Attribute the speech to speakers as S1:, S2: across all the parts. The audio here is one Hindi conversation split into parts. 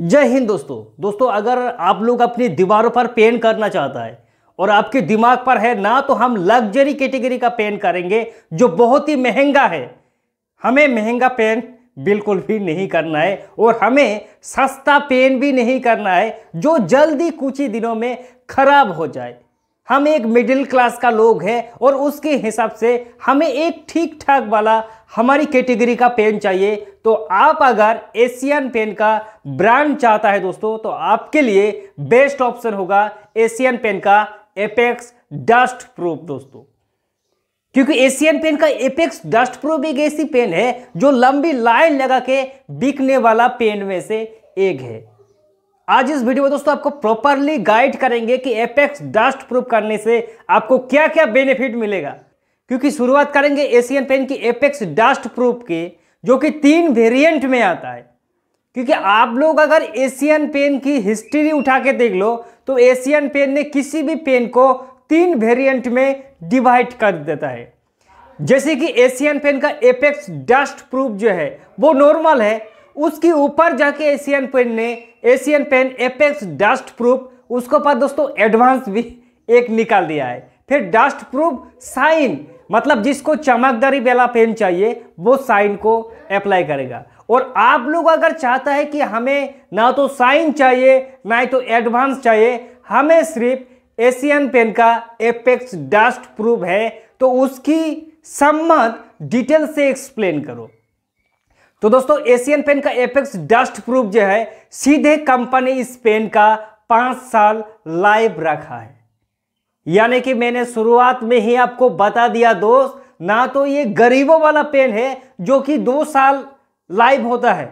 S1: जय हिंद दोस्तों दोस्तों अगर आप लोग अपनी दीवारों पर पेंट करना चाहता है और आपके दिमाग पर है ना तो हम लग्जरी कैटेगरी का पेंट करेंगे जो बहुत ही महंगा है हमें महंगा पेंट बिल्कुल भी नहीं करना है और हमें सस्ता पेन भी नहीं करना है जो जल्दी कुछ ही दिनों में खराब हो जाए हम एक मिडिल क्लास का लोग हैं और उसके हिसाब से हमें एक ठीक ठाक वाला हमारी कैटेगरी का पेन चाहिए तो आप अगर एशियन पेन का ब्रांड चाहता है दोस्तों तो आपके लिए बेस्ट ऑप्शन होगा एशियन पेन का एपेक्स डस्ट प्रूफ दोस्तों क्योंकि एशियन पेन का एपेक्स डस्ट प्रूफ एक ऐसी पेन है जो लंबी लाइन लगा के बिकने वाला पेन में से एक है आज इस वीडियो में दोस्तों आपको प्रॉपरली गाइड करेंगे कि एपेक्स डस्ट प्रूफ करने से आपको क्या क्या बेनिफिट मिलेगा क्योंकि शुरुआत करेंगे एशियन पेन की एपेक्स डस्ट प्रूफ के जो कि तीन वेरिएंट में आता है क्योंकि आप लोग अगर एशियन पेन की हिस्ट्री उठा के देख लो तो एशियन पेन ने किसी भी पेन को तीन वेरियंट में डिवाइड कर देता है जैसे कि एशियन पेन का एपेक्स डस्ट प्रूफ जो है वो नॉर्मल है उसके ऊपर जाके एशियन पेन ने Asian Paints Apex dust proof उसके पास दोस्तों एडवांस भी एक निकाल दिया है फिर डस्ट प्रूफ साइन मतलब जिसको चमकदारी वाला पेन चाहिए वो साइन को अप्लाई करेगा और आप लोग अगर चाहता है कि हमें ना तो साइन चाहिए ना ही तो एडवांस चाहिए हमें सिर्फ एशियन पेन का एपेक्स डस्ट प्रूफ है तो उसकी सम्मत डिटेल से एक्सप्लेन करो तो दोस्तों एशियन पेन का एपेक्स डस्ट प्रूफ जो है सीधे कंपनी इस पेन का पाँच साल लाइव रखा है यानी कि मैंने शुरुआत में ही आपको बता दिया दोस्त ना तो ये गरीबों वाला पेन है जो कि दो साल लाइव होता है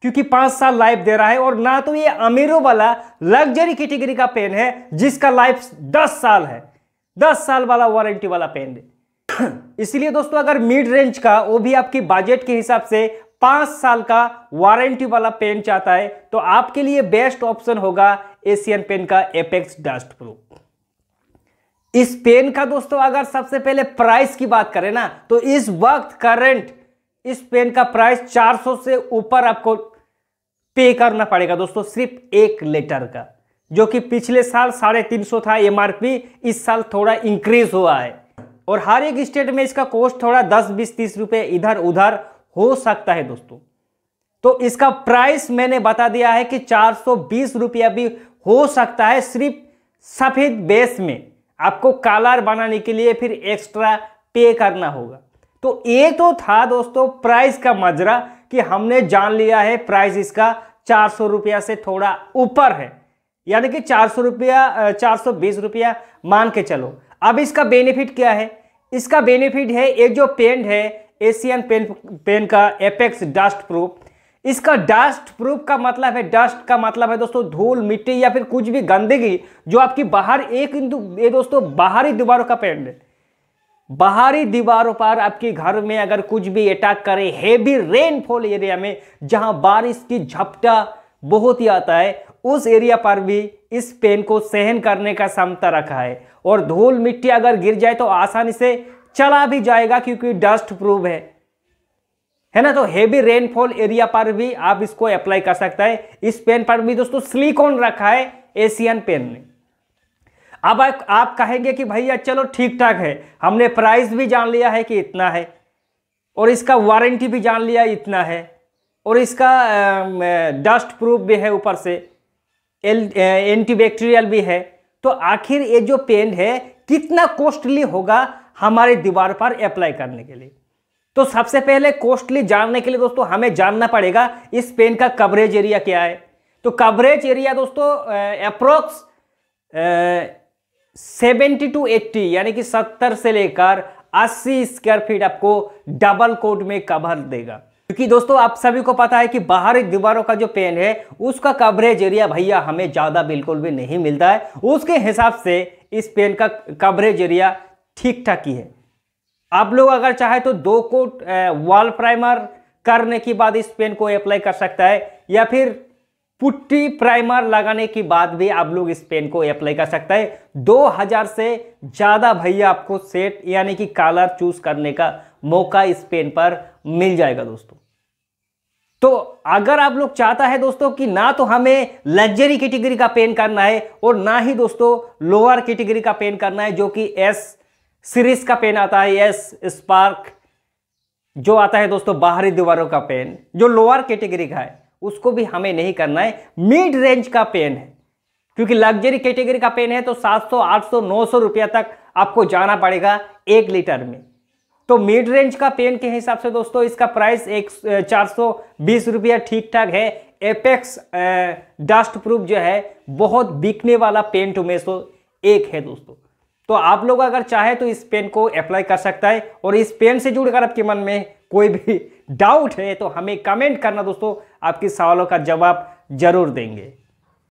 S1: क्योंकि पाँच साल लाइफ दे रहा है और ना तो ये अमीरों वाला लग्जरी कैटेगरी का पेन है जिसका लाइफ दस साल है दस साल वाला वारंटी वाला पेन इसलिए दोस्तों अगर मिड रेंज का वो भी आपकी बजट के हिसाब से पांच साल का वारंटी वाला पेन चाहता है तो आपके लिए बेस्ट ऑप्शन होगा एशियन पेन का एपेक्स डस्ट प्रूफ इस पेन का दोस्तों अगर सबसे पहले प्राइस की बात करें ना तो इस वक्त करंट इस पेन का प्राइस 400 से ऊपर आपको पे करना पड़ेगा दोस्तों सिर्फ एक लेटर का जो कि पिछले साल साढ़े तीन सौ था एमआरपी इस साल थोड़ा इंक्रीज हुआ है और हर एक स्टेट में इसका कॉस्ट थोड़ा दस बीस तीस रुपए इधर उधर हो सकता है दोस्तों तो इसका प्राइस मैंने बता दिया है कि चार रुपया भी हो सकता है सिर्फ सफ़ेद बेस में आपको कालार बनाने के लिए फिर एक्स्ट्रा पे करना होगा तो ये तो था दोस्तों प्राइस का मजरा कि हमने जान लिया है प्राइस इसका चार सौ रुपया से थोड़ा ऊपर है यानी कि चार सौ रुपया चार सौ बीस रुपया मान के चलो अब इसका बेनिफिट क्या है इसका बेनिफिट है एक जो पेंट है एशियन पेन पेन का एपेक्स डस्ट प्रूफ इसका डस्ट प्रूफ का मतलब है डस्ट का मतलब है दोस्तों धूल मिट्टी या फिर कुछ भी गंदगी जो आपकी बाहर एक ये दोस्तों बाहरी दीवारों का पेंट है बाहरी दीवारों पर आपके घर में अगर कुछ भी अटैक करे हैवी रेनफॉल एरिया में जहां बारिश की झपटा बहुत ही आता है उस एरिया पर भी इस पेन को सहन करने का क्षमता रखा है और धूल मिट्टी अगर गिर जाए तो आसानी से चला भी जाएगा क्योंकि डस्ट प्रूफ है है ना तो हेवी रेनफॉल एरिया पर भी आप इसको अप्लाई कर सकता है इस पेन पर भी दोस्तों सिलिकॉन रखा है एशियन पेन ने अब आप कहेंगे कि भैया चलो ठीक ठाक है हमने प्राइस भी जान लिया है कि इतना है और इसका वारंटी भी जान लिया इतना है और इसका डस्ट प्रूफ भी है ऊपर से एंटीबैक्टीरियल भी है तो आखिर ये जो पेन है कितना कॉस्टली होगा हमारी दीवार पर अप्लाई करने के लिए तो सबसे पहले कॉस्टली जानने के लिए दोस्तों हमें जानना पड़ेगा इस पेन का कवरेज एरिया क्या है तो कवरेज एरिया दोस्तों अप्रोक्स सेवेंटी टू एट्टी यानी कि सत्तर से लेकर अस्सी स्क्वायर फीट आपको डबल कोट में कवर देगा क्योंकि दोस्तों आप सभी को पता है कि बाहरी दीवारों का जो पेन है उसका कवरेज एरिया भैया हमें ज़्यादा बिल्कुल भी नहीं मिलता है उसके हिसाब से इस पेन का कवरेज एरिया ठीक ठाक ही है आप लोग अगर चाहे तो दो कोट वॉल प्राइमर करने के बाद इस पेन को अप्लाई कर सकता है या फिर पुट्टी प्राइमर लगाने के बाद भी आप लोग इस पेन को अप्लाई कर सकता है 2000 से ज़्यादा भैया आपको सेट यानी कि कलर चूज करने का मौका इस पेन पर मिल जाएगा दोस्तों तो अगर आप लोग चाहता है दोस्तों कि ना तो हमें लग्जरी कैटेगरी का पेन करना है और ना ही दोस्तों लोअर कैटेगरी का पेन करना है जो कि एस सीरीज का पेन आता है यस स्पार्क जो आता है दोस्तों बाहरी दीवारों का पेन जो लोअर कैटेगरी का है उसको भी हमें नहीं करना है मिड रेंज का पेन है क्योंकि लग्जरी कैटेगरी का पेन है तो 700, 800, 900 रुपया तक आपको जाना पड़ेगा एक लीटर में तो मिड रेंज का पेन के हिसाब से दोस्तों इसका प्राइस एक चार सौ बीस रुपया ठीक ठाक है एपेक्स डस्ट प्रूफ जो है बहुत बिकने वाला पेन टोमेसो एक है दोस्तों तो आप लोग अगर चाहे तो इस पेन को अप्लाई कर सकता है और इस पेन से जुड़कर आपके मन में कोई भी डाउट है तो हमें कमेंट करना दोस्तों आपके सवालों का जवाब जरूर देंगे